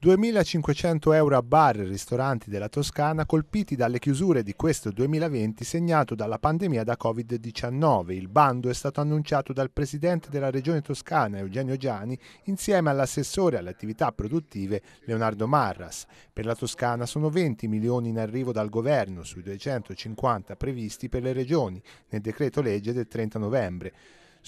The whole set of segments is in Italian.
2.500 euro a bar e ristoranti della Toscana colpiti dalle chiusure di questo 2020 segnato dalla pandemia da Covid-19. Il bando è stato annunciato dal presidente della regione toscana Eugenio Giani insieme all'assessore alle attività produttive Leonardo Marras. Per la Toscana sono 20 milioni in arrivo dal governo sui 250 previsti per le regioni nel decreto legge del 30 novembre.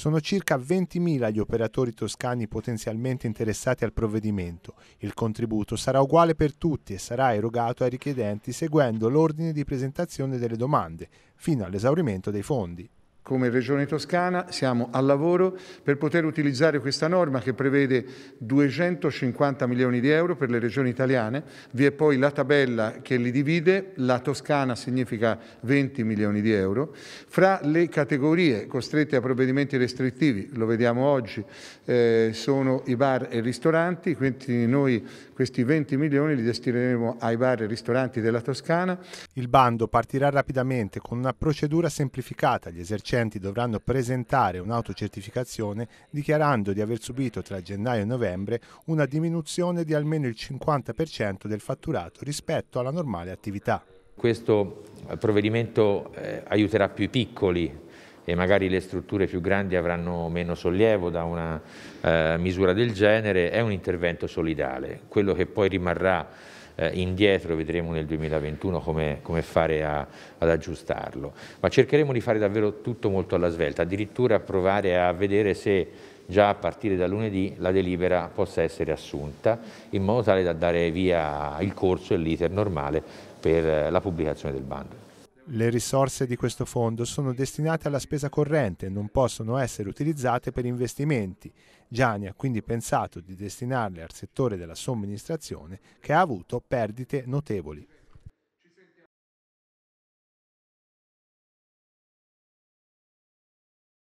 Sono circa 20.000 gli operatori toscani potenzialmente interessati al provvedimento. Il contributo sarà uguale per tutti e sarà erogato ai richiedenti seguendo l'ordine di presentazione delle domande, fino all'esaurimento dei fondi come Regione Toscana siamo al lavoro per poter utilizzare questa norma che prevede 250 milioni di euro per le regioni italiane, vi è poi la tabella che li divide, la Toscana significa 20 milioni di euro, fra le categorie costrette a provvedimenti restrittivi, lo vediamo oggi, eh, sono i bar e i ristoranti, quindi noi questi 20 milioni li destineremo ai bar e ristoranti della Toscana. Il bando partirà rapidamente con una procedura semplificata, gli esercizi vincenti dovranno presentare un'autocertificazione dichiarando di aver subito tra gennaio e novembre una diminuzione di almeno il 50% del fatturato rispetto alla normale attività. Questo eh, provvedimento eh, aiuterà più i piccoli e magari le strutture più grandi avranno meno sollievo da una eh, misura del genere, è un intervento solidale. Quello che poi rimarrà eh, indietro vedremo nel 2021 come, come fare a, ad aggiustarlo. Ma cercheremo di fare davvero tutto molto alla svelta, addirittura provare a vedere se già a partire da lunedì la delibera possa essere assunta in modo tale da dare via il corso e l'iter normale per eh, la pubblicazione del bando. Le risorse di questo fondo sono destinate alla spesa corrente e non possono essere utilizzate per investimenti. Gianni ha quindi pensato di destinarle al settore della somministrazione che ha avuto perdite notevoli.